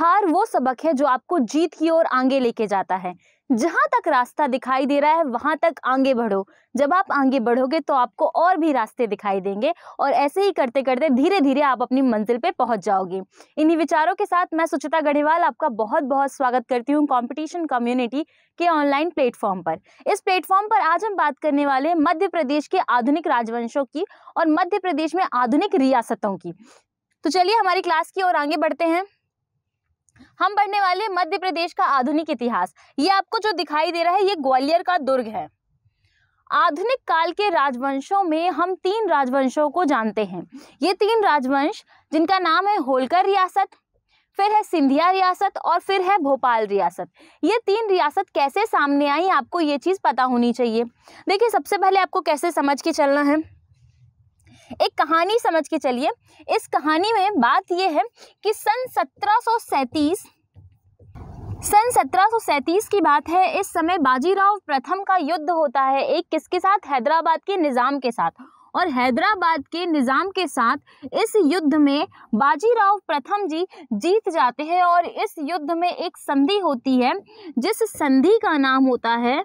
हार वो सबक है जो आपको जीत की ओर आगे लेके जाता है जहां तक रास्ता दिखाई दे रहा है वहां तक आगे बढ़ो जब आप आगे बढ़ोगे तो आपको और भी रास्ते दिखाई देंगे और ऐसे ही करते करते धीरे धीरे आप अपनी मंजिल पे पहुंच जाओगे इन्हीं विचारों के साथ मैं सुचिता गढ़ेवाल आपका बहुत बहुत स्वागत करती हूँ कॉम्पिटिशन कम्युनिटी के ऑनलाइन प्लेटफॉर्म पर इस प्लेटफॉर्म पर आज हम बात करने वाले हैं मध्य प्रदेश के आधुनिक राजवंशों की और मध्य प्रदेश में आधुनिक रियासतों की तो चलिए हमारी क्लास की ओर आगे बढ़ते हैं हम पढ़ने वाले मध्य प्रदेश का आधुनिक इतिहास ये आपको जो दिखाई दे रहा है ये ग्वालियर का दुर्ग है आधुनिक काल के राजवंशों में हम तीन राजवंशों को जानते हैं ये तीन राजवंश जिनका नाम है होलकर रियासत फिर है सिंधिया रियासत और फिर है भोपाल रियासत ये तीन रियासत कैसे सामने आई आपको ये चीज़ पता होनी चाहिए देखिए सबसे पहले आपको कैसे समझ के चलना है एक कहानी समझ के चलिए इस कहानी में बात यह है कि सन सत्रह सन सत्रह की बात है इस समय बाजीराव प्रथम का युद्ध होता है एक किसके साथ हैदराबाद के निज़ाम के साथ और हैदराबाद के निज़ाम के साथ इस युद्ध में बाजीराव प्रथम जी जीत जाते हैं और इस युद्ध में एक संधि होती है जिस संधि का नाम होता है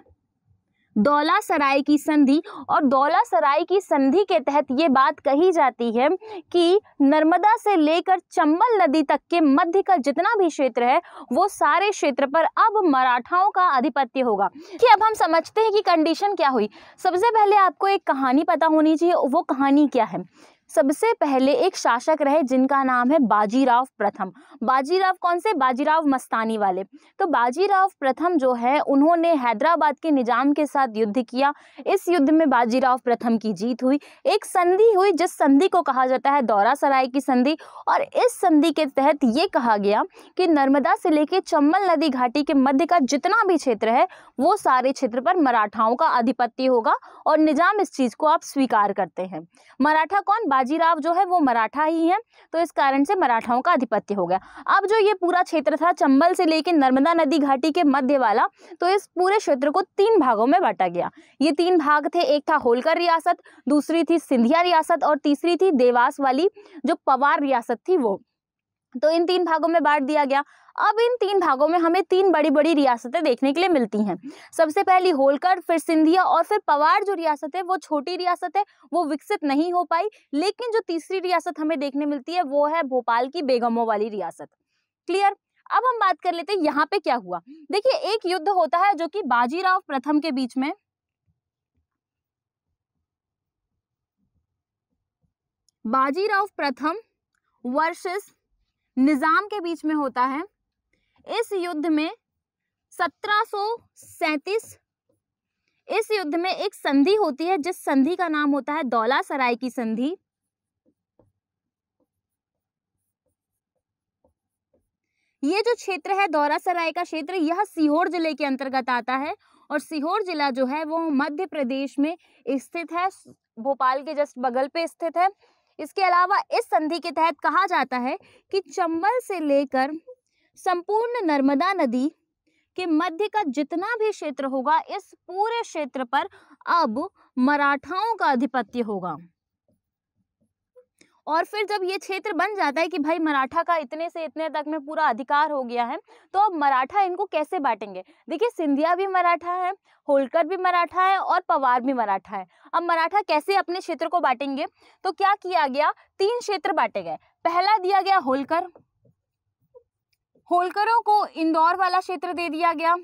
दौला सराय की संधि और दौला सराय की संधि के तहत ये बात कही जाती है कि नर्मदा से लेकर चंबल नदी तक के मध्य का जितना भी क्षेत्र है वो सारे क्षेत्र पर अब मराठाओं का आधिपत्य होगा कि अब हम समझते हैं कि कंडीशन क्या हुई सबसे पहले आपको एक कहानी पता होनी चाहिए वो कहानी क्या है सबसे पहले एक शासक रहे जिनका नाम है बाजीराव प्रथम बाजीराव कौन से बाजीराव मस्तानी वाले तो बाजीराव प्रथम जो है उन्होंने हैदराबाद के निजाम के साथ युद्ध किया इस युद्ध में बाजीराव प्रथम की जीत हुई एक संधि हुई जिस संधि को कहा जाता है दौरा सराय की संधि और इस संधि के तहत ये कहा गया कि नर्मदा से लेकर चम्बल नदी घाटी के मध्य का जितना भी क्षेत्र है वो सारे क्षेत्र पर मराठाओं का आधिपत्य होगा और निजाम इस चीज़ को आप स्वीकार करते हैं मराठा कौन बाजीराव जो है वो मराठा ही हैं तो इस कारण से मराठाओं का आधिपत्य हो गया अब जो ये पूरा क्षेत्र था चंबल से लेकर नर्मदा नदी घाटी के मध्य वाला तो इस पूरे क्षेत्र को तीन भागों में बांटा गया ये तीन भाग थे एक था होलकर रियासत दूसरी थी सिंधिया रियासत और तीसरी थी देवास वाली जो पवार रियासत थी वो तो इन तीन भागों में बांट दिया गया अब इन तीन भागों में हमें तीन बड़ी बड़ी रियासतें देखने के लिए मिलती हैं सबसे पहली होलकर फिर सिंधिया और फिर पवार जो रियासत है वो छोटी रियासत है वो विकसित नहीं हो पाई लेकिन जो तीसरी रियासत हमें देखने मिलती है वो है भोपाल की बेगमों वाली रियासत क्लियर अब हम बात कर लेते हैं यहाँ पे क्या हुआ देखिए एक युद्ध होता है जो कि बाजीराव प्रथम के बीच में बाजीराव प्रथम वर्सेस निज़ाम के बीच में होता है इस युद्ध में 1737 इस युद्ध में एक संधि होती है जिस संधि का नाम होता है दौला सराय की संधि ये जो क्षेत्र है दौरा सराय का क्षेत्र यह सीहोर जिले के अंतर्गत आता है और सीहोर जिला जो है वो मध्य प्रदेश में स्थित है भोपाल के जस्ट बगल पे स्थित है इसके अलावा इस संधि के तहत कहा जाता है कि चंबल से लेकर संपूर्ण नर्मदा नदी के मध्य का जितना भी क्षेत्र होगा इस पूरे क्षेत्र पर अब मराठाओं का आधिपत्य होगा और फिर जब ये क्षेत्र बन जाता है कि भाई मराठा का इतने से इतने तक में पूरा अधिकार हो गया है तो अब मराठा इनको कैसे बांटेंगे देखिए सिंधिया भी मराठा है होलकर भी मराठा है और पवार भी मराठा है अब मराठा कैसे अपने क्षेत्र को बांटेंगे तो क्या किया गया तीन क्षेत्र बांटे गए पहला दिया गया होलकर होलकरों को इंदौर वाला क्षेत्र दे दिया गया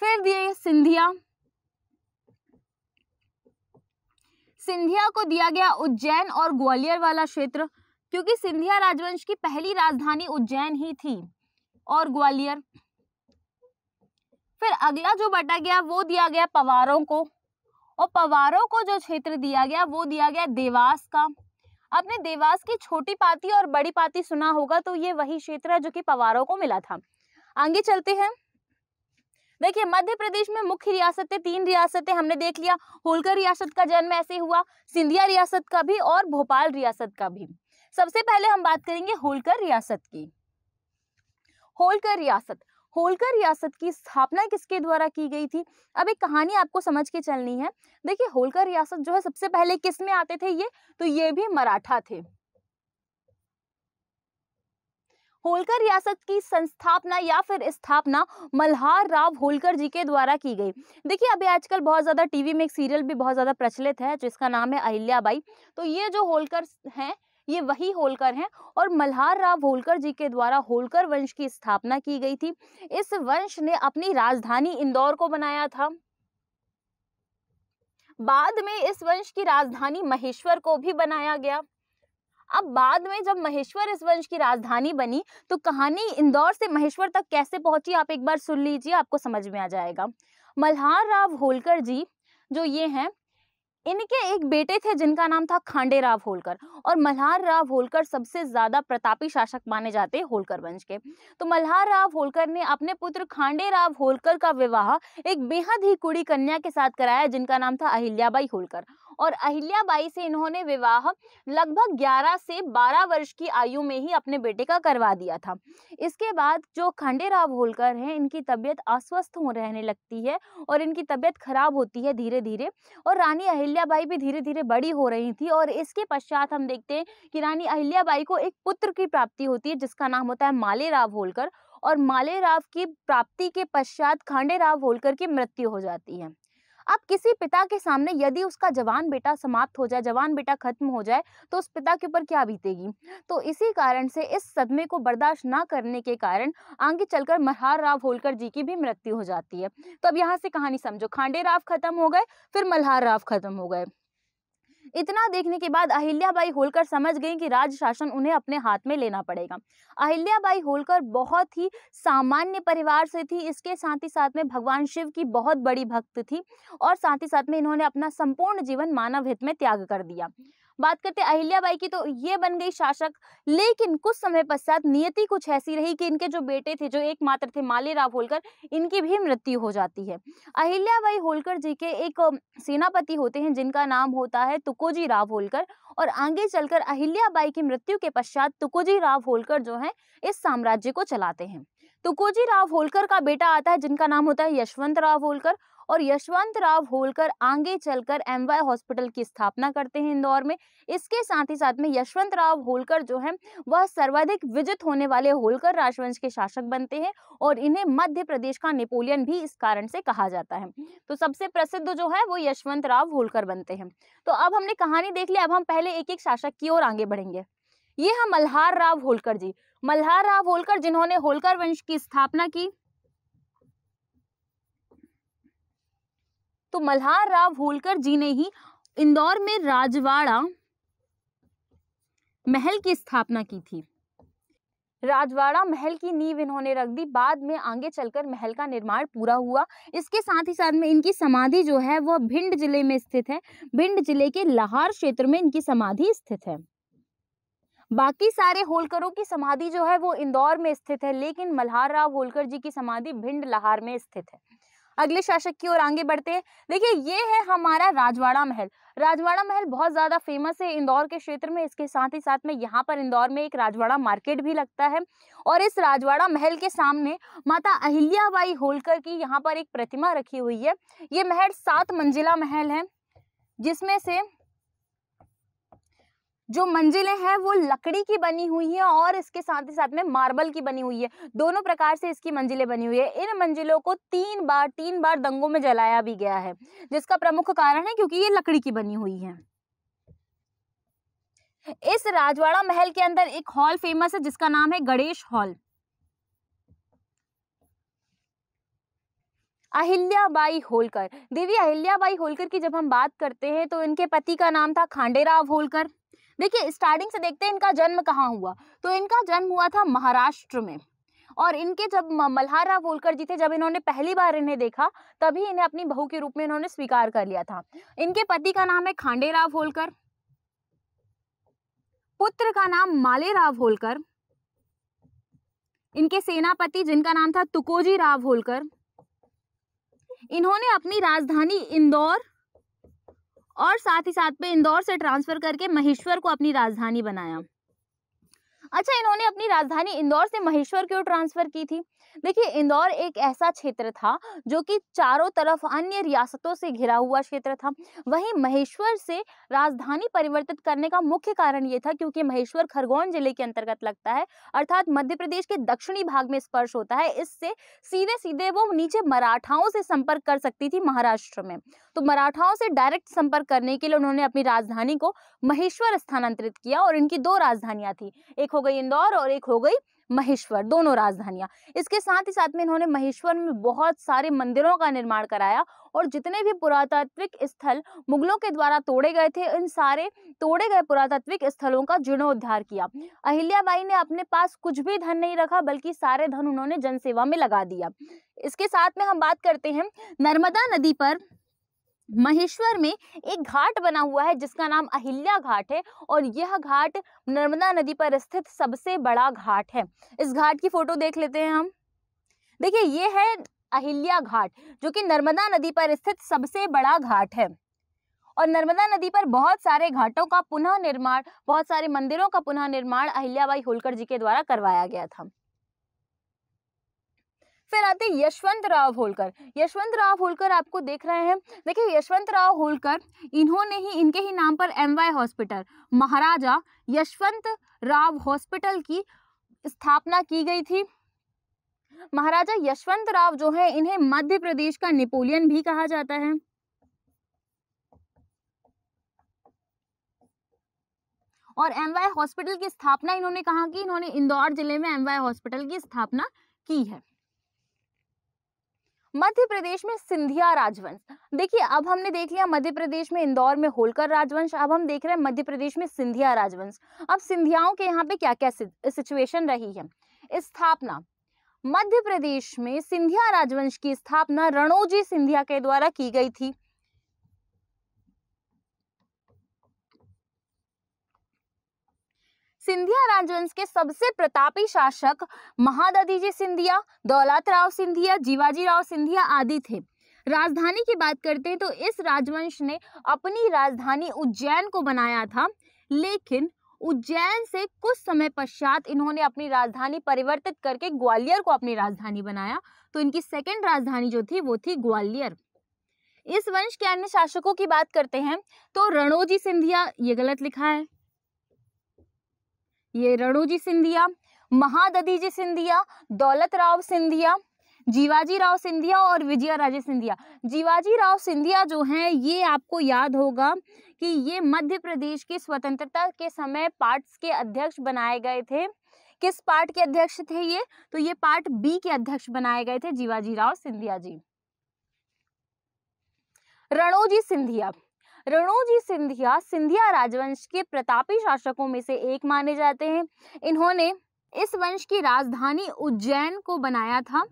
फिर दिए सिंधिया सिंधिया को दिया गया उज्जैन और ग्वालियर वाला क्षेत्र क्योंकि सिंधिया राजवंश की पहली राजधानी उज्जैन ही थी और ग्वालियर फिर अगला जो बटा गया वो दिया गया पवारों को और पवारों को जो क्षेत्र दिया गया वो दिया गया देवास का आपने देवास की छोटी पाती और बड़ी पाती सुना होगा तो ये वही क्षेत्र है जो कि पवारों को मिला था आगे चलते हैं देखिए मध्य प्रदेश में मुख्य रियासतें तीन रियासतें हमने देख लिया होलकर रियासत का जन्म ऐसे हुआ सिंधिया रियासत का भी और भोपाल रियासत का भी सबसे पहले हम बात करेंगे होलकर रियासत की होलकर रियासत होलकर रियासत की स्थापना किसके द्वारा की गई थी अब एक कहानी आपको समझ के चलनी है देखिए होलकर रियासत जो है सबसे पहले किस में आते थे ये तो ये भी मराठा थे होलकर रियासत की संस्थापना या फिर स्थापना मल्हार राव होलकर जी के द्वारा की गई देखिए अभी आजकल बहुत ज़्यादा टीवी में एक सीरियल भी बहुत ज़्यादा प्रचलित है जिसका नाम है अहिल्याबाई तो ये जो होलकर हैं ये वही होलकर हैं और मल्हार राव होलकर जी के द्वारा होलकर वंश की स्थापना की गई थी इस वंश ने अपनी राजधानी इंदौर को बनाया था बाद में इस वंश की राजधानी महेश्वर को भी बनाया गया अब बाद में जब महेश्वर इस वंश की राजधानी बनी तो कहानी इंदौर से महेश्वर तक कैसे पहुंची आप एक बार सुन लीजिए आपको समझ में आ जाएगा मल्हार राव होलकर जी जो ये हैं इनके एक बेटे थे जिनका नाम था खांडे राव होलकर और मल्हार राव होलकर सबसे ज्यादा प्रतापी शासक माने जाते होलकर वंश के तो मल्हार राव होलकर ने अपने पुत्र खांडे राव होलकर का विवाह एक बेहद ही कुड़ी कन्या के साथ कराया जिनका नाम था अहिल्याबाई होलकर और अहिल्याबाई से इन्होंने विवाह लगभग 11 से 12 वर्ष की आयु में ही अपने बेटे का करवा दिया था इसके बाद जो खंडेराव होलकर हैं इनकी तबीयत अस्वस्थ हो रहने लगती है और इनकी तबीयत खराब होती है धीरे धीरे और रानी अहिल्याबाई भी धीरे धीरे बड़ी हो रही थी और इसके पश्चात हम देखते हैं कि रानी अहिल्याबाई को एक पुत्र की प्राप्ति होती है जिसका नाम होता है राव होलकर और मालेराव की प्राप्ति के पश्चात खांडेराव होलकर की मृत्यु हो जाती है अब किसी पिता के सामने यदि उसका जवान बेटा समाप्त हो जाए जवान बेटा खत्म हो जाए तो उस पिता के ऊपर क्या बीतेगी तो इसी कारण से इस सदमे को बर्दाश्त ना करने के कारण आगे चलकर मल्हार राव होलकर जी की भी मृत्यु हो जाती है तो अब यहाँ से कहानी समझो खांडे राव खत्म हो गए फिर मल्हार राव खत्म हो गए इतना देखने के बाद अहिल्याबाई होलकर समझ गई कि राज शासन उन्हें अपने हाथ में लेना पड़ेगा अहिल्याबाई होलकर बहुत ही सामान्य परिवार से थी इसके साथ ही साथ में भगवान शिव की बहुत बड़ी भक्त थी और साथ ही साथ में इन्होंने अपना संपूर्ण जीवन मानव हित में त्याग कर दिया बात करते अहिल्या बाई की तो ये बन गई शासक लेकिन कुछ समय पश्चात नियति कुछ ऐसी रही कि इनके जो बेटे थे जो एकमात्र थे राव होलकर इनकी भी मृत्यु हो जाती है अहिल्या बाई होलकर जी के एक सेनापति होते हैं जिनका नाम होता है तुकोजी राव होलकर और आगे चलकर अहिल्याबाई की मृत्यु के पश्चात तुकोजी राव होलकर जो है इस साम्राज्य को चलाते हैं तुकोजी राव होलकर का बेटा आता है जिनका नाम होता है यशवंत राव होलकर और यशवंत राव होलकर आगे चलकर एम हॉस्पिटल की स्थापना करते हैं इंदौर में इसके साथ ही साथ में यशवंत राव होलकर जो है वह सर्वाधिक विजित होने वाले होलकर राजवंश के शासक बनते हैं और इन्हें मध्य प्रदेश का नेपोलियन भी इस कारण से कहा जाता है तो सबसे प्रसिद्ध जो है वो यशवंत राव होलकर बनते हैं तो अब हमने कहानी देख ली अब हम पहले एक एक शासक की ओर आगे बढ़ेंगे ये है मल्हार राव होलकर जी मल्हार राव होलकर जिन्होंने होलकर वंश की स्थापना की तो मल्हार राव होलकर जी ने ही इंदौर में राजवाड़ा महल की स्थापना की थी राजवाड़ा महल की नींव इन्होंने रख दी बाद में आगे चलकर महल का निर्माण पूरा हुआ इसके साथ ही साथ में इनकी समाधि जो है वह भिंड जिले में स्थित है भिंड जिले के लाहौर क्षेत्र में इनकी समाधि स्थित है बाकी सारे होलकरों की समाधि जो है वो इंदौर में स्थित है लेकिन मल्हार राव होलकर जी की समाधि भिंड लाहौर में स्थित है अगले शासक की ओर आगे बढ़ते हैं देखिए ये है हमारा राजवाड़ा महल राजवाड़ा महल बहुत ज़्यादा फेमस है इंदौर के क्षेत्र में इसके साथ ही साथ में यहाँ पर इंदौर में एक राजवाड़ा मार्केट भी लगता है और इस राजवाड़ा महल के सामने माता अहिल्याबाई होलकर की यहाँ पर एक प्रतिमा रखी हुई है ये महल सात मंजिला महल है जिसमें से जो मंजिलें हैं वो लकड़ी की बनी हुई है और इसके साथ ही साथ में मार्बल की बनी हुई है दोनों प्रकार से इसकी मंजिलें बनी हुई है इन मंजिलों को तीन बार तीन बार दंगों में जलाया भी गया है जिसका प्रमुख कारण है क्योंकि ये लकड़ी की बनी हुई है इस राजवाड़ा महल के अंदर एक हॉल फेमस है जिसका नाम है गणेश हॉल अहिल्याबाई होलकर देवी अहिल्याबाई होलकर की जब हम बात करते हैं तो इनके पति का नाम था खांडेराव होलकर देखिए स्टार्टिंग से देखते हैं इनका जन्म कहाँ हुआ तो इनका जन्म हुआ था महाराष्ट्र में और इनके जब मल्हारा होलकर जी थे जब इन्होंने पहली बार इन्हें देखा तभी इन्हें अपनी बहू के रूप में इन्होंने स्वीकार कर लिया था इनके पति का नाम है खांडेराव होलकर पुत्र का नाम मालेराव होलकर इनके सेनापति जिनका नाम था तुकोजी राव होलकर इन्होंने अपनी राजधानी इंदौर और साथ ही साथ में इंदौर से ट्रांसफर करके महेश्वर को अपनी राजधानी बनाया अच्छा इन्होंने अपनी राजधानी इंदौर से महेश्वर क्यों ट्रांसफर की थी देखिए इंदौर एक ऐसा क्षेत्र था जो कि चारों तरफ अन्य रियासतों से घिरा हुआ क्षेत्र था वहीं महेश्वर से राजधानी परिवर्तित करने का मुख्य कारण ये था क्योंकि महेश्वर खरगोन जिले के अंतर्गत लगता है अर्थात मध्य प्रदेश के दक्षिणी भाग में स्पर्श होता है इससे सीधे सीधे वो नीचे मराठाओं से संपर्क कर सकती थी महाराष्ट्र में तो मराठाओं से डायरेक्ट संपर्क करने के लिए उन्होंने अपनी राजधानी को महेश्वर स्थानांतरित किया और इनकी दो राजधानियां थी एक हो गई इंदौर और एक हो गई महेश्वर दोनों राजधानियां इसके साथ ही साथ में इन्होंने महेश्वर में बहुत सारे मंदिरों का निर्माण कराया और जितने भी पुरातात्विक स्थल मुगलों के द्वारा तोड़े गए थे इन सारे तोड़े गए पुरातात्विक स्थलों का जीर्णोद्धार किया अहिल्याबाई ने अपने पास कुछ भी धन नहीं रखा बल्कि सारे धन उन्होंने जनसेवा में लगा दिया इसके साथ में हम बात करते हैं नर्मदा नदी पर महेश्वर में एक घाट बना हुआ है जिसका नाम अहिल्या घाट है और यह घाट नर्मदा नदी पर स्थित सबसे बड़ा घाट है इस घाट की फोटो देख लेते हैं हम देखिए ये है अहिल्या घाट जो कि नर्मदा नदी पर स्थित सबसे बड़ा घाट है और नर्मदा नदी पर बहुत सारे घाटों का पुनः निर्माण बहुत सारे मंदिरों का पुनः निर्माण अहिल्याबाई होलकर जी के द्वारा करवाया गया था फिर आते यशवंत राव होलकर यशवंत राव होलकर आपको देख रहे हैं देखिए यशवंत राव होलकर इन्होंने ही इनके ही नाम पर M Y hospital Maharaja Yashwant Rao hospital की स्थापना की गई थी महाराजा यशवंत राव जो है इन्हें मध्य प्रदेश का नेपोलियन भी कहा जाता है और एम वाई हॉस्पिटल की स्थापना इन्होंने कहा कि इन्होंने इंदौर जिले में एमवाई हॉस्पिटल की स्थापना की है मध्य प्रदेश में सिंधिया राजवंश देखिए अब हमने देख लिया मध्य प्रदेश में इंदौर में होलकर राजवंश अब हम देख रहे हैं मध्य प्रदेश में सिंधिया राजवंश अब सिंधियाओं के यहाँ पे क्या क्या सिचुएशन रही है स्थापना मध्य प्रदेश में सिंधिया राजवंश की स्थापना रणोजी सिंधिया के द्वारा की गई थी सिंधिया राजवंश के सबसे प्रतापी शासक जी सिंधिया दौलत राव सिंधिया जीवाजी राव सिंधिया आदि थे राजधानी की बात करते हैं तो इस राजवंश ने अपनी राजधानी उज्जैन को बनाया था लेकिन उज्जैन से कुछ समय पश्चात इन्होंने अपनी राजधानी परिवर्तित करके ग्वालियर को अपनी राजधानी बनाया तो इनकी सेकेंड राजधानी जो थी वो थी ग्वालियर इस वंश के अन्य शासकों की बात करते हैं तो रणोजी सिंधिया ये गलत लिखा है ये रणुजी सिंधिया महादी जी सिंधिया दौलत राव सिंधिया जीवाजी राव सिंधिया और विजया राजे सिंधिया जीवाजी राव सिंधिया जो है ये आपको याद होगा कि ये मध्य प्रदेश की स्वतंत्रता के समय पार्ट्स के अध्यक्ष बनाए गए थे किस पार्ट के अध्यक्ष थे ये तो ये पार्ट बी के अध्यक्ष बनाए गए थे जीवाजी राव सिंधिया जी रणोजी सिंधिया रणोजी सिंधिया सिंधिया राजवंश के प्रतापी शासकों में से एक माने जाते हैं इन्होंने इस वंश की राजधानी उज्जैन को बनाया था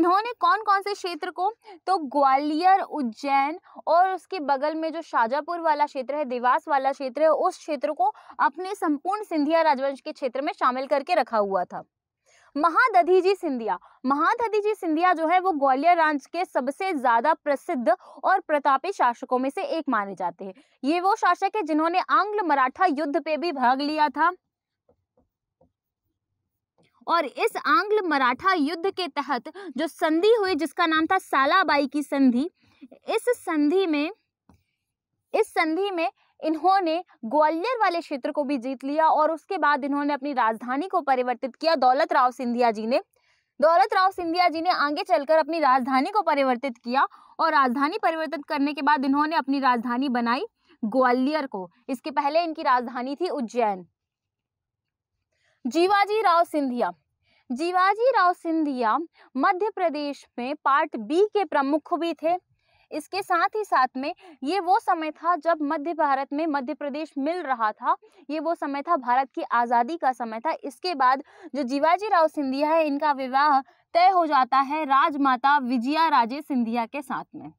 इन्होंने कौन कौन से क्षेत्र को तो ग्वालियर उज्जैन और उसके बगल में जो शाजापुर वाला क्षेत्र है देवास वाला क्षेत्र है उस क्षेत्र को अपने संपूर्ण सिंधिया राजवंश के क्षेत्र में शामिल करके रखा हुआ था महादधी जी सिंधिया महादधी जी सिंधिया जो है वो ग्वालियर राज्य के सबसे ज्यादा प्रसिद्ध और प्रतापी शासकों में से एक माने जाते हैं ये वो शासक है जिन्होंने आंग्ल मराठा युद्ध पे भी भाग लिया था और इस आंग्ल मराठा युद्ध के तहत जो संधि हुई जिसका नाम था सालाबाई की संधि इस संधि में इस संधि में इन्होंने ग्वालियर वाले क्षेत्र को भी जीत लिया और उसके बाद इन्होंने अपनी राजधानी को परिवर्तित किया दौलत राव सिंधिया जी ने दौलत राव सिंधिया जी ने आगे चलकर अपनी राजधानी को परिवर्तित किया और राजधानी परिवर्तित करने के बाद इन्होंने अपनी राजधानी बनाई ग्वालियर को इसके पहले इनकी राजधानी थी उज्जैन जीवाजी राव सिंधिया जीवाजी राव सिंधिया मध्य प्रदेश में पार्ट बी के प्रमुख भी थे इसके साथ ही साथ में ये वो समय था जब मध्य भारत में मध्य प्रदेश मिल रहा था ये वो समय था भारत की आज़ादी का समय था इसके बाद जो जीवाजी राव सिंधिया है इनका विवाह तय हो जाता है राजमाता विजया राजे सिंधिया के साथ में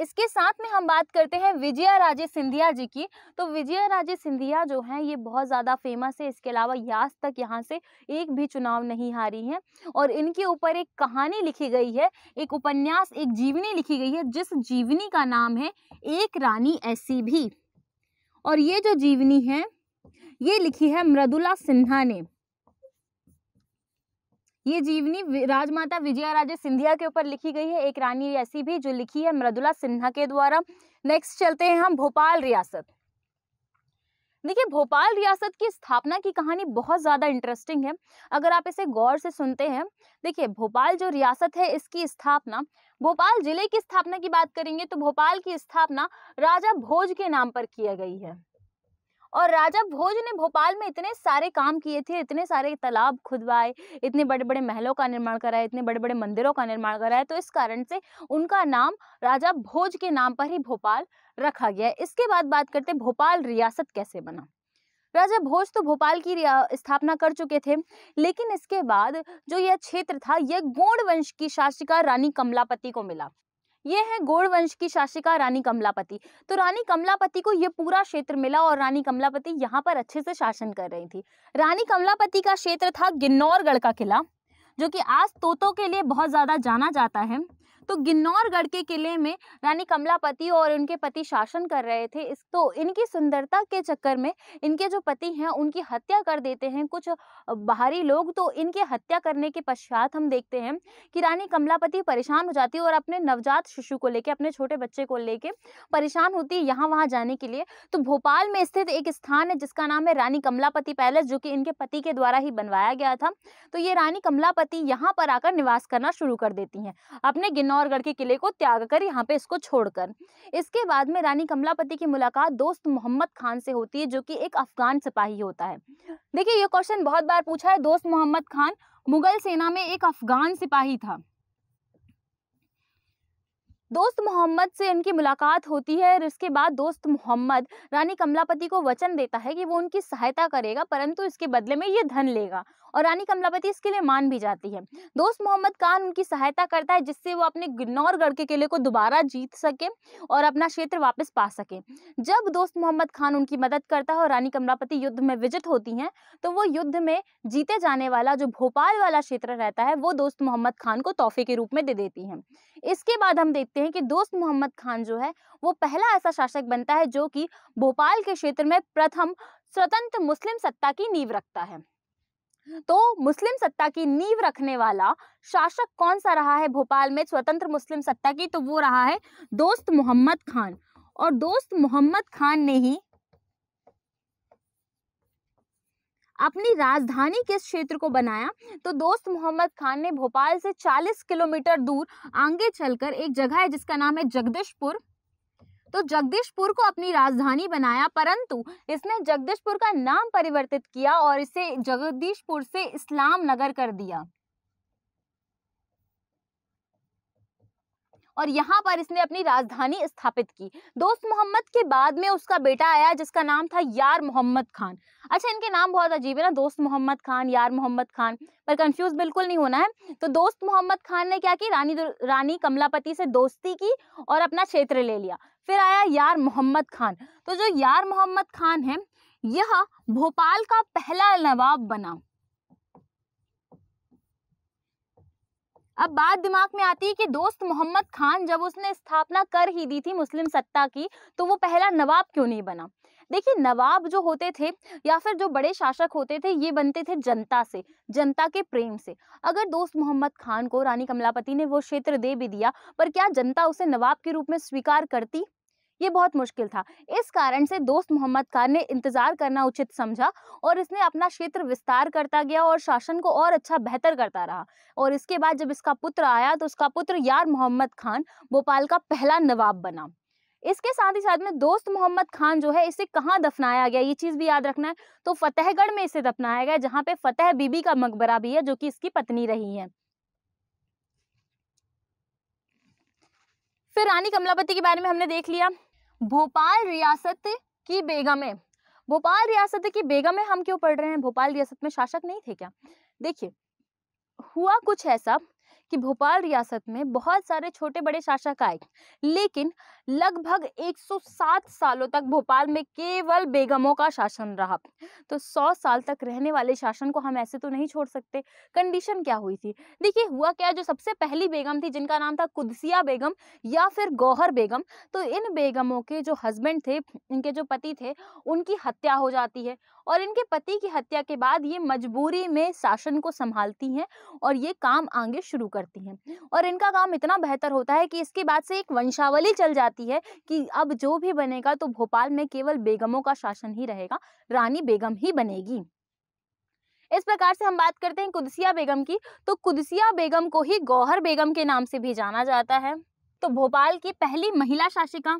इसके साथ में हम बात करते हैं विजया राजे सिंधिया जी की तो विजया राजे सिंधिया जो हैं ये बहुत ज़्यादा फेमस है इसके अलावा यास तक यहाँ से एक भी चुनाव नहीं हारी हैं और इनके ऊपर एक कहानी लिखी गई है एक उपन्यास एक जीवनी लिखी गई है जिस जीवनी का नाम है एक रानी ऐसी भी और ये जो जीवनी है ये लिखी है मृदुला सिन्हा ने ये जीवनी राजमाता विजया राजे सिंधिया के ऊपर लिखी गई है एक रानी ऐसी भी जो लिखी है मृदुला सिन्हा के द्वारा नेक्स्ट चलते हैं हम भोपाल रियासत देखिए भोपाल रियासत की स्थापना की कहानी बहुत ज़्यादा इंटरेस्टिंग है अगर आप इसे गौर से सुनते हैं देखिए भोपाल जो रियासत है इसकी स्थापना भोपाल जिले की स्थापना की बात करेंगे तो भोपाल की स्थापना राजा भोज के नाम पर किया गई है और राजा भोज ने भोपाल में इतने सारे काम किए थे इतने सारे तालाब खुदवाए इतने बड़े बड़े महलों का निर्माण कराया इतने बड़े बड़े मंदिरों का निर्माण कराया तो इस कारण से उनका नाम राजा भोज के नाम पर ही भोपाल रखा गया है इसके बाद बात करते भोपाल रियासत कैसे बना राजा भोज तो भोपाल की स्थापना कर चुके थे लेकिन इसके बाद जो यह क्षेत्र था यह गोंड वंश की शासिका रानी कमलापति को मिला ये है गोड़ वंश की शासिका रानी कमलापति तो रानी कमलापति को ये पूरा क्षेत्र मिला और रानी कमलापति यहाँ पर अच्छे से शासन कर रही थी रानी कमलापति का क्षेत्र था गिन्नौरगढ़ का किला जो कि आज तोतों के लिए बहुत ज़्यादा जाना जाता है तो गिन्नौरगढ़ के किले में रानी कमलापति और उनके पति शासन कर रहे थे इस तो इनकी सुंदरता के चक्कर में इनके जो पति हैं उनकी हत्या कर देते हैं कुछ बाहरी लोग तो इनके हत्या करने के पश्चात हम देखते हैं कि रानी कमलापति परेशान हो जाती है और अपने नवजात शिशु को लेकर अपने छोटे बच्चे को लेकर परेशान होती है यहाँ वहाँ जाने के लिए तो भोपाल में स्थित एक स्थान है जिसका नाम है रानी कमलापति पैलेस जो कि इनके पति के द्वारा ही बनवाया गया था तो ये रानी कमलापति यहाँ पर आकर निवास करना शुरू कर देती हैं अपने गिन्नौर चित्तौड़गढ़ के किले को त्याग कर यहाँ पे इसको छोड़कर इसके बाद में रानी कमलापति की मुलाकात दोस्त मोहम्मद खान से होती है जो कि एक अफगान सिपाही होता है देखिए ये क्वेश्चन बहुत बार पूछा है दोस्त मोहम्मद खान मुगल सेना में एक अफगान सिपाही था दोस्त मोहम्मद से इनकी मुलाकात होती है और इसके बाद दोस्त मोहम्मद रानी कमलापति को वचन देता है कि वो उनकी सहायता करेगा परंतु इसके बदले में ये धन लेगा और रानी कमलापति इसके लिए मान भी जाती है दोस्त मोहम्मद खान उनकी सहायता करता है जिससे वो अपने गिन्नौरगढ़ के किले को दोबारा जीत सके और अपना क्षेत्र वापस पा सके जब दोस्त मोहम्मद खान उनकी मदद करता है और रानी कमलापति युद्ध में विजित होती हैं तो वो युद्ध में जीते जाने वाला जो भोपाल वाला क्षेत्र रहता है वो दोस्त मोहम्मद खान को तोहफे के रूप में दे देती हैं इसके बाद हम देखते हैं कि दोस्त मोहम्मद खान जो है वो पहला ऐसा शासक बनता है जो कि भोपाल के क्षेत्र में प्रथम स्वतंत्र मुस्लिम सत्ता की नींव रखता है तो मुस्लिम सत्ता की नींव रखने वाला शासक कौन सा रहा है भोपाल में स्वतंत्र मुस्लिम सत्ता की तो वो रहा है दोस्त मोहम्मद खान और दोस्त मोहम्मद खान ने ही अपनी राजधानी किस क्षेत्र को बनाया तो दोस्त मोहम्मद खान ने भोपाल से 40 किलोमीटर दूर आगे चलकर एक जगह है जिसका नाम है जगदीशपुर तो जगदीशपुर को अपनी राजधानी बनाया परंतु इसने जगदीशपुर का नाम परिवर्तित किया और इसे जगदीशपुर से इस्लाम नगर कर दिया और यहाँ पर इसने अपनी राजधानी स्थापित की दोस्त मोहम्मद के बाद में उसका बेटा आया जिसका नाम था यार मोहम्मद खान अच्छा इनके नाम बहुत अजीब है ना दोस्त मोहम्मद खान यार मोहम्मद खान पर कंफ्यूज बिल्कुल नहीं होना है तो दोस्त मोहम्मद खान ने क्या की रानी रानी कमलापति से दोस्ती की और अपना क्षेत्र ले लिया फिर आया यार मोहम्मद खान तो जो यार मोहम्मद खान है यह भोपाल का पहला नवाब बना अब बात दिमाग में आती है कि दोस्त मोहम्मद खान जब उसने स्थापना कर ही दी थी मुस्लिम सत्ता की तो वो पहला नवाब क्यों नहीं बना देखिए नवाब जो होते थे या फिर जो बड़े शासक होते थे ये बनते थे जनता से जनता के प्रेम से अगर दोस्त मोहम्मद खान को रानी कमलापति ने वो क्षेत्र दे भी दिया पर क्या जनता उसे नवाब के रूप में स्वीकार करती ये बहुत मुश्किल था इस कारण से दोस्त मोहम्मद खान ने इंतजार करना उचित समझा और इसने अपना क्षेत्र विस्तार करता गया और शासन को और अच्छा बेहतर करता रहा और इसके बाद जब इसका पुत्र आया तो उसका पुत्र यार मोहम्मद खान भोपाल का पहला नवाब बना इसके साथ ही साथ में दोस्त मोहम्मद खान जो है इसे कहाँ दफनाया गया ये चीज़ भी याद रखना है तो फतेहगढ़ में इसे दफनाया गया जहाँ पे फतेह बीबी का मकबरा भी है जो कि इसकी पत्नी रही है फिर रानी कमलापति के बारे में हमने देख लिया भोपाल रियासत की बेगमें भोपाल रियासत की बेगमें हम क्यों पढ़ रहे हैं भोपाल रियासत में शासक नहीं थे क्या देखिए हुआ कुछ ऐसा कि भोपाल रियासत में बहुत सारे छोटे बड़े शासक आए लेकिन लगभग 107 सालों तक भोपाल में केवल बेगमों का शासन रहा तो 100 साल तक रहने वाले शासन को हम ऐसे तो नहीं छोड़ सकते कंडीशन क्या हुई थी देखिए हुआ क्या जो सबसे पहली बेगम थी जिनका नाम था कुदसिया बेगम या फिर गौहर बेगम तो इन बेगमों के जो हस्बैंड थे इनके जो पति थे उनकी हत्या हो जाती है और इनके पति की हत्या के बाद ये मजबूरी में शासन को संभालती हैं और ये काम आगे शुरू कर करती हैं और इनका काम इतना बेहतर होता है कि इसके बाद से एक वंशावली चल जाती है कि अब जो भी बनेगा तो भोपाल में केवल बेगमों का शासन ही रहेगा रानी बेगम ही बनेगी इस प्रकार से हम बात करते हैं कुदसिया बेगम की तो कुदसिया बेगम को ही गौहर बेगम के नाम से भी जाना जाता है तो भोपाल की पहली महिला शासिका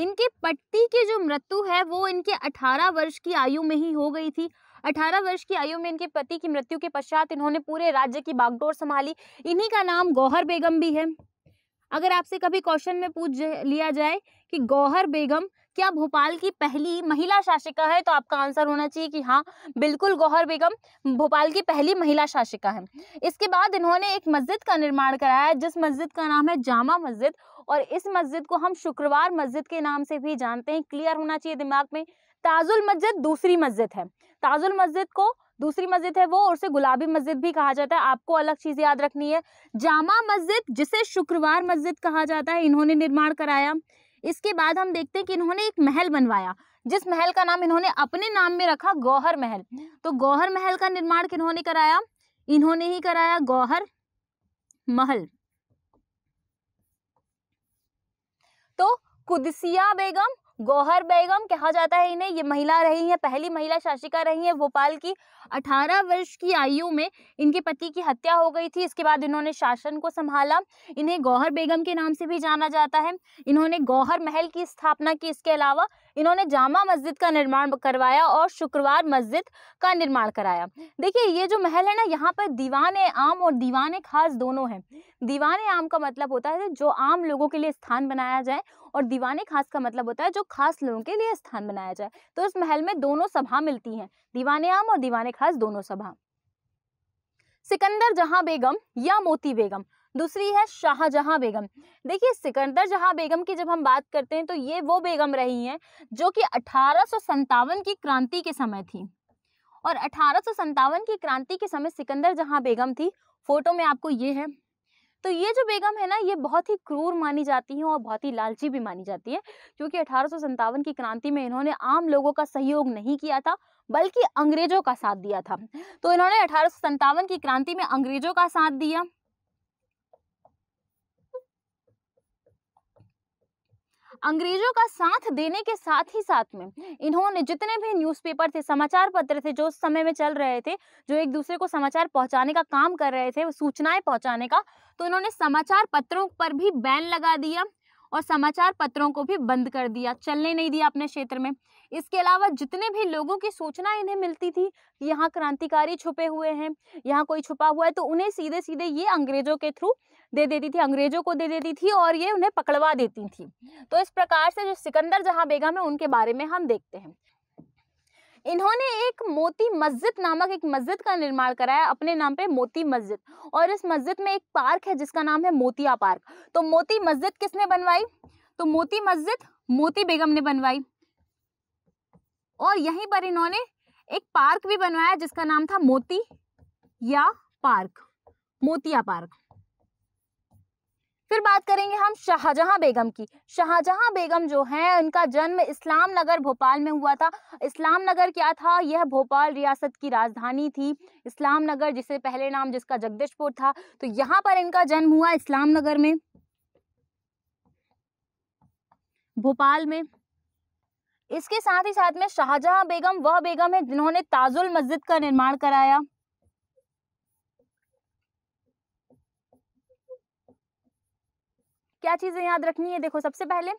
इनके पति की जो मृत्यु है वो इनके 18 वर्ष की आयु में ही हो गई थी 18 वर्ष की आयु में इनके पति की मृत्यु के पश्चात इन्होंने पूरे राज्य की बागडोर संभाली इन्हीं का नाम गौहर बेगम भी है अगर आपसे कभी क्वेश्चन में पूछ लिया जाए कि गौहर बेगम क्या भोपाल की पहली महिला शासिका है तो आपका आंसर होना चाहिए कि हाँ बिल्कुल गौहर बेगम भोपाल की पहली महिला शासिका है इसके बाद इन्होंने एक मस्जिद का निर्माण कराया है जिस मस्जिद का नाम है जामा मस्जिद और इस मस्जिद को हम शुक्रवार मस्जिद के नाम से भी जानते हैं क्लियर होना चाहिए दिमाग में ताजुल मस्जिद दूसरी मस्जिद है ताजुल मस्जिद को दूसरी मस्जिद है वो और उसे गुलाबी मस्जिद भी कहा जाता है आपको अलग चीज़ याद रखनी है जामा मस्जिद जिसे शुक्रवार मस्जिद कहा जाता है इन्होंने निर्माण कराया इसके बाद हम देखते हैं कि इन्होंने एक महल बनवाया जिस महल का नाम इन्होंने अपने नाम में रखा गौहर महल तो गौहर महल का निर्माण किन्होंने कराया इन्होंने ही कराया गौहर महल तो कुदसिया बेगम गौहर बेगम कहा जाता है इन्हें ये महिला रही हैं पहली महिला शासिका रही हैं भोपाल की 18 वर्ष की आयु में इनके पति की हत्या हो गई थी इसके बाद इन्होंने शासन को संभाला इन्हें गौहर बेगम के नाम से भी जाना जाता है इन्होंने गौहर महल की स्थापना की इसके अलावा इन्होंने जामा मस्जिद का निर्माण करवाया और शुक्रवार मस्जिद का निर्माण कराया देखिए ये जो महल है ना यहाँ पर दीवान आम और दीवान खास दोनों हैं दीवान आम का मतलब होता है जो आम लोगों के लिए स्थान बनाया जाए और दीवान खास का मतलब होता है जो खास लोगों के लिए स्थान बनाया जाए तो इस महल में दोनों सभा मिलती हैं दीवान आम और दीवान खास दोनों सभा सिकंदर जहां बेगम या मोती बेगम दूसरी है शाहजहां बेगम देखिए सिकंदर जहां बेगम की जब हम बात करते हैं तो ये वो बेगम रही हैं जो कि अठारह की क्रांति के समय थी और अठारह की क्रांति के समय सिकंदर जहां बेगम थी फोटो में आपको ये है तो ये जो बेगम है ना ये बहुत ही क्रूर मानी जाती है और बहुत ही लालची भी मानी जाती है क्योंकि अठारह की क्रांति में इन्होंने आम लोगों का सहयोग नहीं किया था बल्कि अंग्रेजों का साथ दिया था तो इन्होंने अठारह की क्रांति में अंग्रेजों का साथ दिया अंग्रेजों का साथ देने के साथ ही साथ में इन्होंने जितने भी न्यूज़पेपर थे समाचार पत्र थे जो उस समय में चल रहे थे जो एक दूसरे को समाचार पहुंचाने का काम कर रहे थे सूचनाएं पहुंचाने का तो इन्होंने समाचार पत्रों पर भी बैन लगा दिया और समाचार पत्रों को भी बंद कर दिया चलने नहीं दिया अपने क्षेत्र में इसके अलावा जितने भी लोगों की सूचना इन्हें मिलती थी कि यहाँ क्रांतिकारी छुपे हुए हैं यहाँ कोई छुपा हुआ है तो उन्हें सीधे सीधे ये अंग्रेजों के थ्रू दे देती थी अंग्रेजों को दे देती थी और ये उन्हें पकड़वा देती थी तो इस प्रकार से जो सिकंदर जहाँ बेगम है उनके बारे में हम देखते हैं इन्होंने एक मोती मस्जिद नामक एक मस्जिद का निर्माण कराया अपने नाम पे मोती मस्जिद और इस मस्जिद में एक पार्क है जिसका नाम है मोतिया पार्क तो मोती मस्जिद किसने बनवाई तो मोती मस्जिद मोती बेगम ने बनवाई और यहीं पर इन्होंने एक पार्क भी बनवाया जिसका नाम था मोती या पार्क मोतिया पार्क फिर बात करेंगे हम शाहजहां बेगम की शाहजहां बेगम जो है उनका जन्म इस्लाम नगर भोपाल में हुआ था इस्लाम नगर क्या था यह भोपाल रियासत की राजधानी थी इस्लाम नगर जिसे पहले नाम जिसका जगदीशपुर था तो यहाँ पर इनका जन्म हुआ इस्लाम नगर में भोपाल में इसके साथ ही साथ में शाहजहां बेगम वह बेगम है जिन्होंने ताजुल मस्जिद का निर्माण कराया क्या चीज़ें याद रखनी है देखो सबसे पहले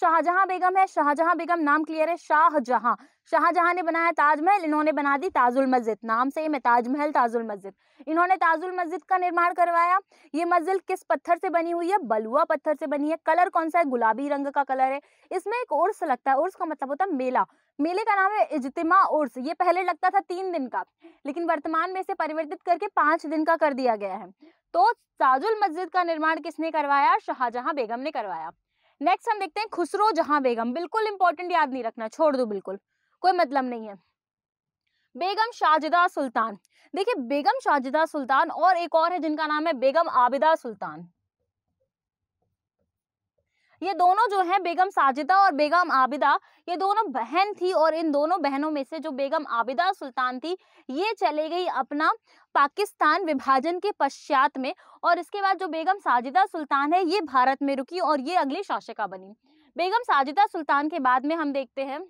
शाहजहां बेगम है शाहजहां बेगम नाम क्लियर है शाहजहां शाहजहां ने बनाया ताजमहल इन्होंने बना दी ताजुल मस्जिद नाम से ही मैं ताजमहल ताजुल मस्जिद इन्होंने ताजुल मस्जिद का निर्माण करवाया ये मस्जिद किस पत्थर से बनी हुई है बलुआ पत्थर से बनी है कलर कौन सा है गुलाबी रंग का कलर है इसमें एक उर्स लगता है उर्स का मतलब होता है मेला मेले का नाम है इजतिमा उर्स ये पहले लगता था तीन दिन का लेकिन वर्तमान में इसे परिवर्तित करके पांच दिन का कर दिया गया है तो ताजुल मस्जिद का निर्माण किसने करवाया शाहजहां बेगम ने करवाया नेक्स्ट हम देखते हैं खुसरो जहां बेगम बिल्कुल इंपॉर्टेंट याद नहीं रखना छोड़ दो बिल्कुल कोई मतलब नहीं है बेगम शाहजदा सुल्तान देखिए बेगम शाहजदा सुल्तान और एक और है जिनका नाम है बेगम आबिदा सुल्तान ये दोनों जो है बेगम साजिदा और बेगम आबिदा ये दोनों बहन थी और इन दोनों बहनों में से जो बेगम आबिदा सुल्तान थी ये चले गई अपना पाकिस्तान विभाजन के पश्चात में और इसके बाद जो बेगम साजिदा सुल्तान है ये भारत में रुकी और ये अगली शासिका बनी बेगम साजिदा सुल्तान के बाद में हम देखते हैं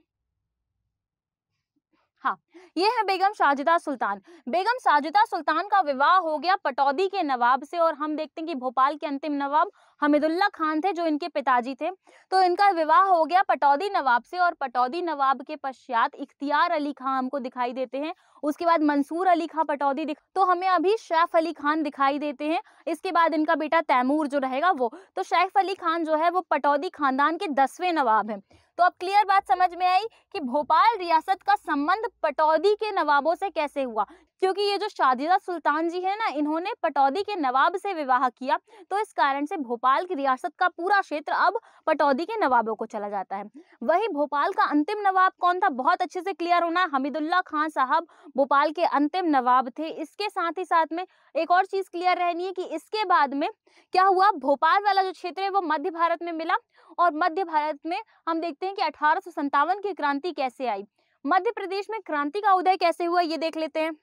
हाँ ये है बेगम साजिदा सुल्तान बेगम साजिदा सुल्तान का विवाह हो गया पटौदी के नवाब से और हम देखते हैं कि भोपाल के अंतिम नवाब हमिदुल्ला खान थे जो इनके पिताजी थे तो इनका विवाह हो गया पटौदी नवाब से और पटौदी नवाब के पश्चात इख्तियार अली खां हमको दिखाई देते हैं उसके बाद मंसूर अली खान पटौदी दिख तो हमें अभी शैफ अली खान दिखाई देते हैं इसके बाद इनका बेटा तैमूर जो रहेगा वो तो शैफ अली खान जो है वो पटौदी खानदान के दसवें नवाब हैं तो अब क्लियर बात समझ में आई कि भोपाल रियासत का संबंध पटौदी पटौदी के नवाबों से कैसे हुआ क्योंकि ये जो शादीदा सुल्तान जी है ना इन्होंने पटौदी के नवाब से विवाह किया तो इस कारण से भोपाल की रियासत का पूरा क्षेत्र अब पटौदी के नवाबों को चला जाता है वही भोपाल का अंतिम नवाब कौन था बहुत अच्छे से क्लियर होना हमीदुल्ला खान साहब भोपाल के अंतिम नवाब थे इसके साथ ही साथ में एक और चीज़ क्लियर रहनी है कि इसके बाद में क्या हुआ भोपाल वाला जो क्षेत्र है वो मध्य भारत में मिला और मध्य भारत में हम देखते हैं कि अठारह की क्रांति कैसे आई मध्य प्रदेश में क्रांति का उदय कैसे हुआ ये देख लेते हैं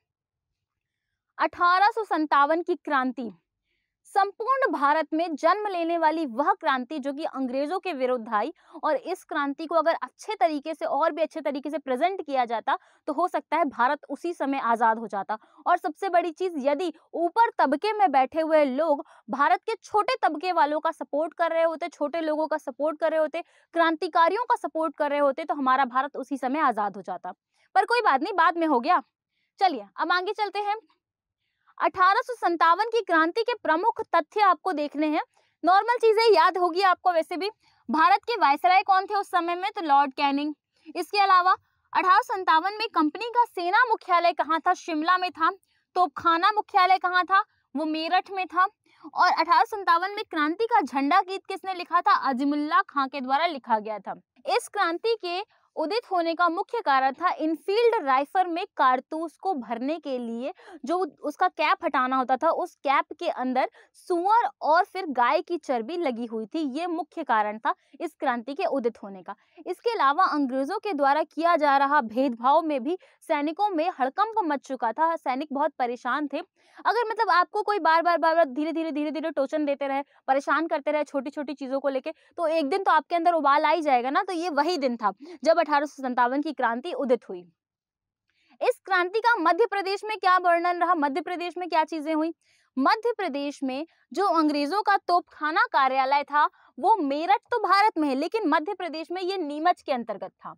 अठारह की क्रांति संपूर्ण भारत में जन्म लेने वाली वह क्रांति जो कि अंग्रेजों के विरुद्ध आई और इस क्रांति को अगर अच्छे तरीके से और भी अच्छे तरीके से प्रेजेंट किया जाता तो हो सकता है भारत उसी समय आज़ाद हो जाता और सबसे बड़ी चीज़ यदि ऊपर तबके में बैठे हुए लोग भारत के छोटे तबके वालों का सपोर्ट कर रहे होते छोटे लोगों का सपोर्ट कर रहे होते क्रांतिकारियों का सपोर्ट कर रहे होते तो हमारा भारत उसी समय आज़ाद हो जाता पर कोई बात नहीं बाद में हो गया चलिए अब आगे चलते हैं अठारह की क्रांति के प्रमुख तथ्य आपको देखने हैं नॉर्मल चीजें याद होगी आपको वैसे भी भारत के वायसराय कौन थे उस समय में तो लॉर्ड कैनिंग इसके अलावा अठारह में कंपनी का सेना मुख्यालय कहाँ था शिमला में था तोपखाना मुख्यालय कहाँ था वो मेरठ में था और अठारह में क्रांति का झंडा गीत किसने लिखा था अजमुल्ला खां के द्वारा लिखा गया था इस क्रांति के उदित होने का मुख्य कारण था इनफील्ड राइफल में कारतूस को भरने के लिए जो उसका कैप हटाना होता था उस कैप के अंदर सुअर और फिर गाय की चर्बी लगी हुई थी ये मुख्य कारण था इस क्रांति के उदित होने का इसके अलावा अंग्रेजों के द्वारा किया जा रहा भेदभाव में भी सैनिकों में हड़कंप मच चुका था सैनिक बहुत परेशान थे अगर मतलब आपको कोई बार बार बार बार धीरे धीरे धीरे धीरे टोचन देते रहे परेशान करते रहे छोटी छोटी चीज़ों को लेकर तो एक दिन तो आपके अंदर उबाल आ ही जाएगा ना तो ये वही दिन था जब अठारह की क्रांति उदित हुई इस क्रांति का मध्य प्रदेश में क्या वर्णन रहा मध्य प्रदेश में क्या चीजें हुई मध्य प्रदेश में जो अंग्रेजों का तोपखाना कार्यालय था वो मेरठ तो भारत में है लेकिन मध्य प्रदेश में ये नीमच के अंतर्गत था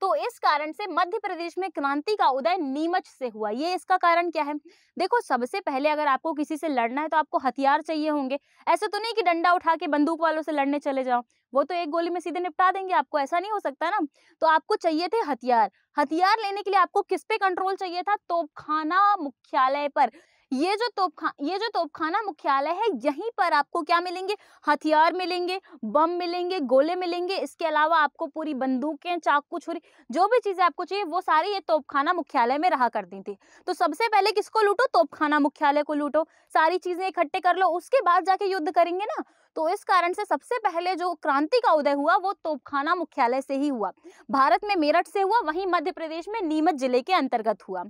तो इस कारण से मध्य प्रदेश में क्रांति का उदय नीमच से हुआ ये इसका कारण क्या है देखो सबसे पहले अगर आपको किसी से लड़ना है तो आपको हथियार चाहिए होंगे ऐसा तो नहीं कि डंडा उठा के बंदूक वालों से लड़ने चले जाओ वो तो एक गोली में सीधे निपटा देंगे आपको ऐसा नहीं हो सकता ना तो आपको चाहिए थे हथियार हथियार लेने के लिए आपको किस पे कंट्रोल चाहिए था तोपखाना मुख्यालय पर ये जो तोपखा ये जो तोपखाना मुख्यालय है यहीं पर आपको क्या मिलेंगे हथियार मिलेंगे बम मिलेंगे गोले मिलेंगे इसके अलावा आपको पूरी बंदूकें चाकू छुरी जो भी चीज़ें आपको चाहिए वो सारी ये तोपखाना मुख्यालय में रहा करती थी तो सबसे पहले किसको लूटो तोपखाना मुख्यालय को लूटो सारी चीज़ें इकट्ठे कर लो उसके बाद जाके युद्ध करेंगे ना तो इस कारण से सबसे पहले जो क्रांति का उदय हुआ वो तोपखाना मुख्यालय से ही हुआ भारत में मेरठ से हुआ वहीं मध्य प्रदेश में नीमच जिले के अंतर्गत हुआ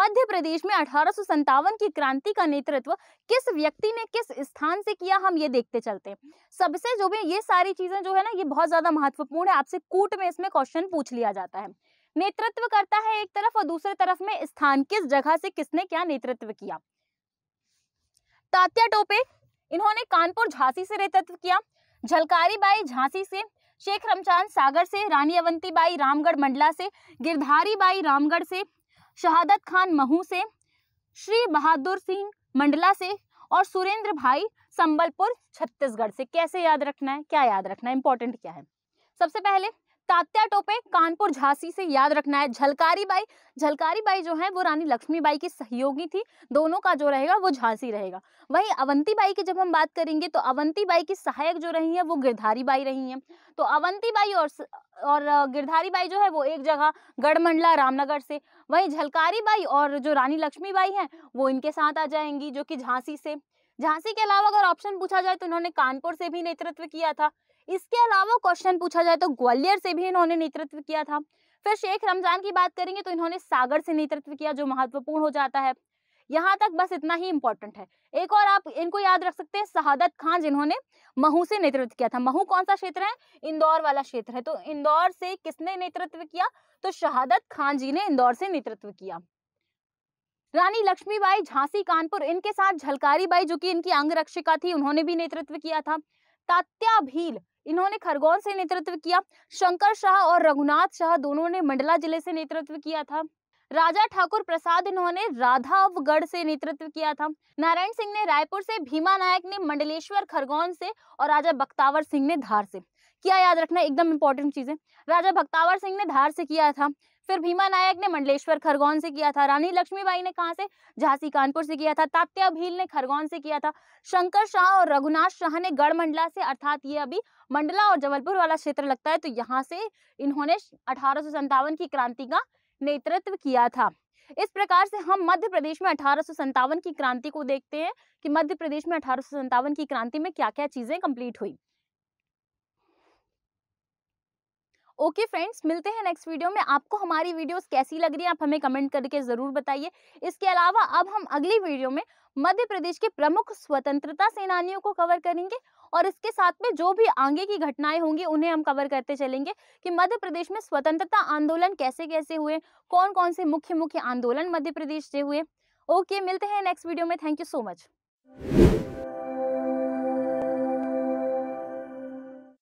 मध्य प्रदेश में अठारह की क्रांति का नेतृत्व किस व्यक्ति ने किस स्थान से किया हम ये देखते चलते हैं सबसे जो भी ये सारी चीजें जो है ना ये बहुत ज्यादा महत्वपूर्ण है आपसे कूट में इसमें क्वेश्चन पूछ लिया जाता है नेतृत्व करता है एक तरफ और दूसरे तरफ में स्थान किस जगह से किसने क्या नेतृत्व किया तात्या टोपे इन्होंने कानपुर झांसी से नेतृत्व किया झलकारी बाई झांसी से शेख रमचांद सागर से रानी अवंती बाई रामगढ़ मंडला से गिरधारी बाई रामगढ़ से शहादत खान महू से श्री बहादुर सिंह मंडला से और सुरेंद्र भाई संबलपुर छत्तीसगढ़ से कैसे याद रखना है क्या याद रखना है इंपॉर्टेंट क्या है सबसे पहले तात्या टोपे कानपुर झांसी से याद रखना है झलकारी बाई झलकारी बाई जो है वो रानी लक्ष्मी बाई की सहयोगी थी दोनों का जो रहेगा वो झांसी रहेगा वही अवंती बाई की जब हम बात करेंगे तो अवंती बाई की सहायक जो रही है वो गिरधारी बाई रही है तो अवंती बाई और और गिरधारी बाई जो है वो एक जगह गढ़मंडला रामनगर से वही झलकारी बाई और जो रानी लक्ष्मी बाई है वो इनके साथ आ जाएंगी जो कि झांसी से झांसी के अलावा अगर ऑप्शन पूछा जाए तो इन्होंने कानपुर से भी नेतृत्व किया था इसके अलावा क्वेश्चन पूछा जाए तो ग्वालियर से भी इन्होंने नेतृत्व किया था फिर शेख रमजान की बात करेंगे तो इन्होंने सागर से नेतृत्व किया जो महत्वपूर्ण हो जाता है यहाँ तक बस इतना ही इंपॉर्टेंट है एक और आप इनको याद रख सकते हैं शहादत खान जिन्होंने महू से नेतृत्व किया था महू कौन सा क्षेत्र है इंदौर वाला क्षेत्र है तो इंदौर से किसने नेतृत्व किया तो शहादत खान जी ने इंदौर से नेतृत्व किया रानी लक्ष्मीबाई झांसी कानपुर इनके साथ झलकारी बाई जो कि इनकी अंग रक्षिका थी उन्होंने भी नेतृत्व किया था तात्या भील इन्होंने खरगोन से नेतृत्व किया शंकर शाह और रघुनाथ शाह दोनों ने मंडला जिले से नेतृत्व किया था राजा ठाकुर प्रसाद इन्होंने राधावगढ़ से नेतृत्व किया था नारायण सिंह ने रायपुर से भीमा नायक ने मंडलेश्वर खरगोन से और राजा बख्तावर सिंह ने धार से क्या याद रखना एकदम इंपॉर्टेंट चीज है राजा भक्तावर सिंह ने धार से किया था फिर भीमा नायक ने मंडलेश्वर खरगोन से किया था रानी लक्ष्मीबाई ने कहा से झांसी कानपुर से किया था तात्या भील ने खरगोन से किया था शंकर शाह और रघुनाथ शाह ने गढ़ मंडला से अर्थात ये अभी मंडला और जबलपुर वाला क्षेत्र लगता है तो यहाँ से इन्होंने अठारह की क्रांति का नेतृत्व किया था इस प्रकार से हम मध्य प्रदेश में अठारह की क्रांति को देखते हैं कि मध्य प्रदेश में अठारह की क्रांति में क्या क्या चीजें कंप्लीट हुई ओके फ्रेंड्स मिलते हैं नेक्स्ट वीडियो में आपको हमारी वीडियोस कैसी लग रही है आप हमें कमेंट करके ज़रूर बताइए इसके अलावा अब हम अगली वीडियो में मध्य प्रदेश के प्रमुख स्वतंत्रता सेनानियों को कवर करेंगे और इसके साथ में जो भी आगे की घटनाएं होंगी उन्हें हम कवर करते चलेंगे कि मध्य प्रदेश में स्वतंत्रता आंदोलन कैसे कैसे हुए कौन कौन से मुख्य मुख्य आंदोलन मध्य प्रदेश से हुए ओके मिलते हैं नेक्स्ट वीडियो में थैंक यू सो मच